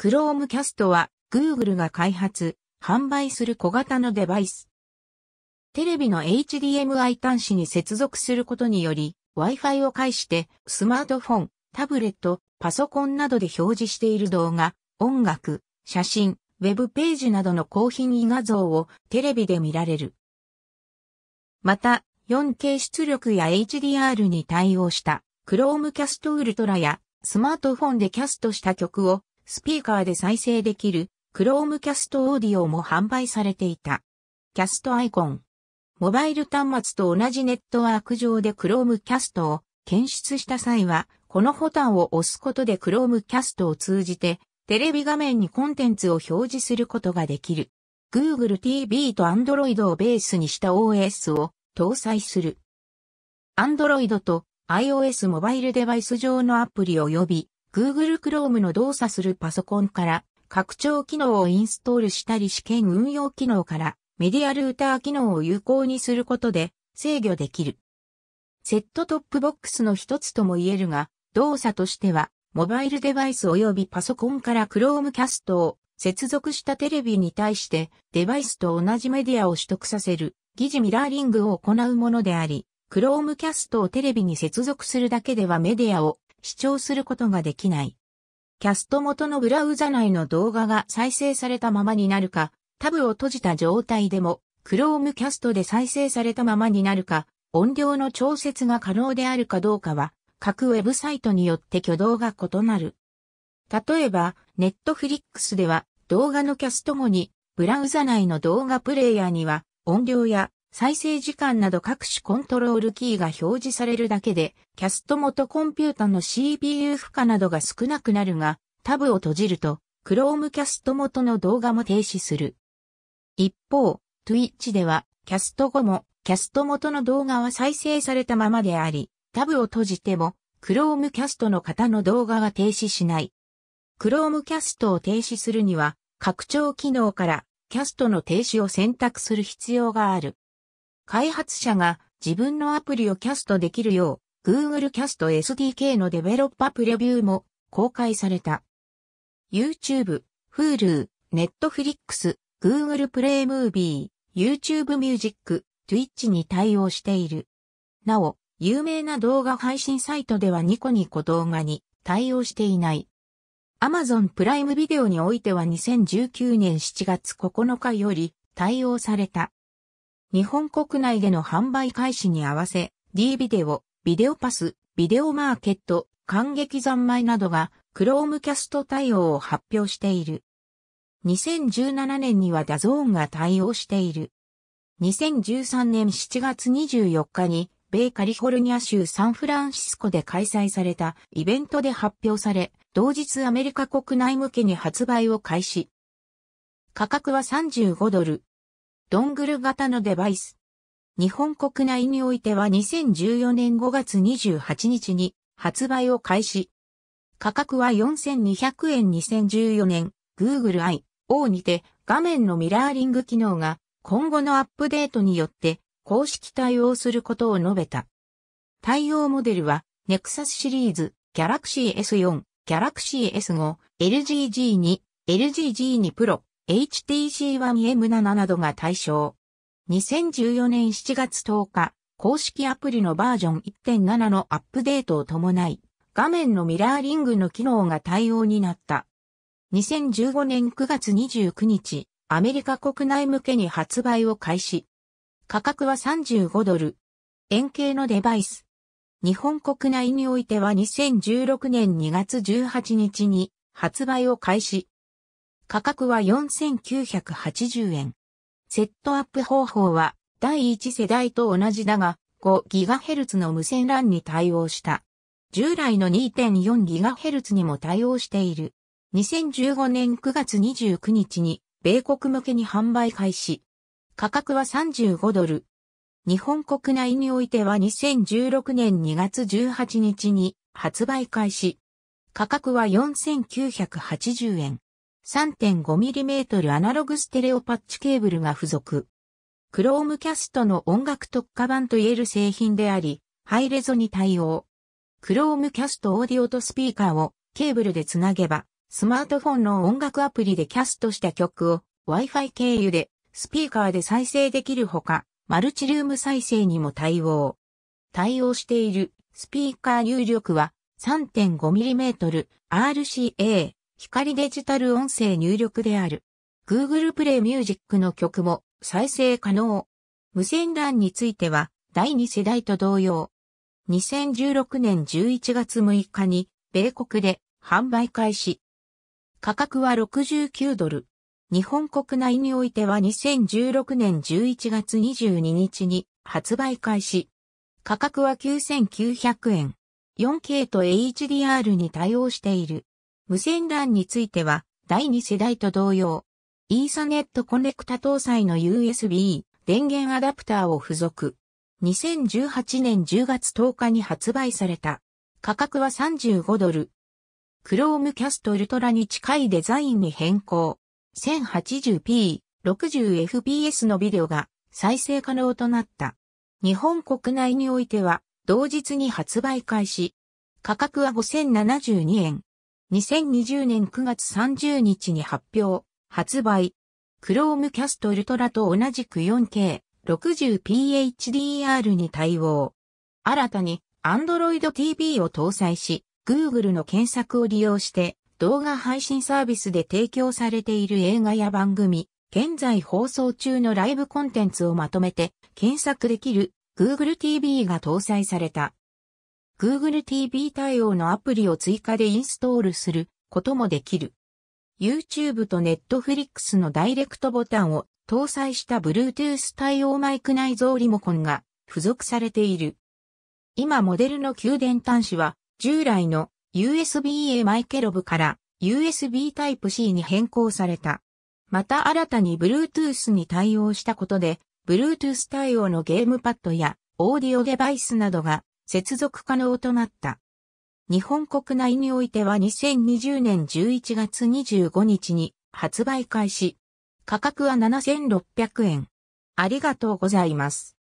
Chromecast は Google が開発、販売する小型のデバイス。テレビの HDMI 端子に接続することにより、Wi-Fi を介してスマートフォン、タブレット、パソコンなどで表示している動画、音楽、写真、ウェブページなどの高品位画像をテレビで見られる。また、4K 出力や HDR に対応した Chromecast Ultra やスマートフォンでキャストした曲をスピーカーで再生できる Chromecast オーディオも販売されていた。キャストアイコン。モバイル端末と同じネットワーク上で Chromecast を検出した際は、このボタンを押すことで Chromecast を通じて、テレビ画面にコンテンツを表示することができる。Google TV と Android をベースにした OS を搭載する。Android と iOS モバイルデバイス上のアプリ及び Google Chrome の動作するパソコンから拡張機能をインストールしたり試験運用機能からメディアルーター機能を有効にすることで制御できる。セットトップボックスの一つとも言えるが、動作としては、モバイルデバイス及びパソコンから Chromecast を接続したテレビに対してデバイスと同じメディアを取得させる疑似ミラーリングを行うものであり、Chromecast をテレビに接続するだけではメディアを視聴することができない。キャスト元のブラウザ内の動画が再生されたままになるか、タブを閉じた状態でも、Chrome キャストで再生されたままになるか、音量の調節が可能であるかどうかは、各ウェブサイトによって挙動が異なる。例えば、Netflix では動画のキャスト後に、ブラウザ内の動画プレイヤーには音量や再生時間など各種コントロールキーが表示されるだけで、キャスト元コンピュータの CPU 負荷などが少なくなるが、タブを閉じると、Chrome キャスト元の動画も停止する。一方、Twitch では、キャスト後も、キャスト元の動画は再生されたままであり、タブを閉じても、Chrome キャストの方の動画は停止しない。Chrome キャストを停止するには、拡張機能から、キャストの停止を選択する必要がある。開発者が自分のアプリをキャストできるよう Google Cast SDK のデベロッパプレビューも公開された。YouTube、Hulu、Netflix、Google プレイムービー、YouTube Music、Twitch に対応している。なお、有名な動画配信サイトではニコニコ動画に対応していない。Amazon プライムビデオにおいては2019年7月9日より対応された。日本国内での販売開始に合わせ、D ビデオ、ビデオパス、ビデオマーケット、感激三昧などが Chromecast 対応を発表している。2017年にはダゾーンが対応している。2013年7月24日に、米カリフォルニア州サンフランシスコで開催されたイベントで発表され、同日アメリカ国内向けに発売を開始。価格は35ドル、ドングル型のデバイス。日本国内においては2014年5月28日に発売を開始。価格は4200円2014年 Google I.O. にて画面のミラーリング機能が今後のアップデートによって公式対応することを述べた。対応モデルは Nexus シリーズ、Galaxy S4、Galaxy S5、LG G2、LG G2 Pro、HTC1M7 などが対象。2014年7月10日、公式アプリのバージョン1.7のアップデートを伴い、画面のミラーリングの機能が対応になった。2015年9月29日、アメリカ国内向けに発売を開始。価格は35ドル。円形のデバイス。日本国内においては2016年2月18日に発売を開始。価格は4980円。セットアップ方法は第1世代と同じだが 5GHz の無線 LAN に対応した。従来の 2.4GHz にも対応している。2015年9月29日に米国向けに販売開始。価格は35ドル。日本国内においては2016年2月18日に発売開始。価格は4980円。3.5mm アナログステレオパッチケーブルが付属。クロームキャストの音楽特化版といえる製品であり、ハイレゾに対応。クロームキャストオーディオとスピーカーをケーブルでつなげば、スマートフォンの音楽アプリでキャストした曲を Wi-Fi 経由でスピーカーで再生できるほか、マルチルーム再生にも対応。対応しているスピーカー入力は 3.5mm RCA 光デジタル音声入力である。Google Play Music の曲も再生可能。無線 LAN については第2世代と同様。2016年11月6日に米国で販売開始。価格は69ドル。日本国内においては2016年11月22日に発売開始。価格は9900円。4K と HDR に対応している。無線 LAN については、第2世代と同様、イーサネットコネクタ搭載の USB 電源アダプターを付属。2018年10月10日に発売された。価格は35ドル。Chromecast Ultra に近いデザインに変更。1080p、60fps のビデオが再生可能となった。日本国内においては同日に発売開始。価格は5072円。2020年9月30日に発表、発売。Chromecast Ultra と同じく 4K、60PHDR に対応。新たに Android TV を搭載し、Google の検索を利用して動画配信サービスで提供されている映画や番組、現在放送中のライブコンテンツをまとめて検索できる Google TV が搭載された。Google TV 対応のアプリを追加でインストールすることもできる。YouTube と Netflix のダイレクトボタンを搭載した Bluetooth 対応マイク内蔵リモコンが付属されている。今モデルの給電端子は従来の USB-A マイケロブから USB Type-C に変更された。また新たに Bluetooth に対応したことで、Bluetooth 対応のゲームパッドやオーディオデバイスなどが接続可能となった。日本国内においては2020年11月25日に発売開始。価格は7600円。ありがとうございます。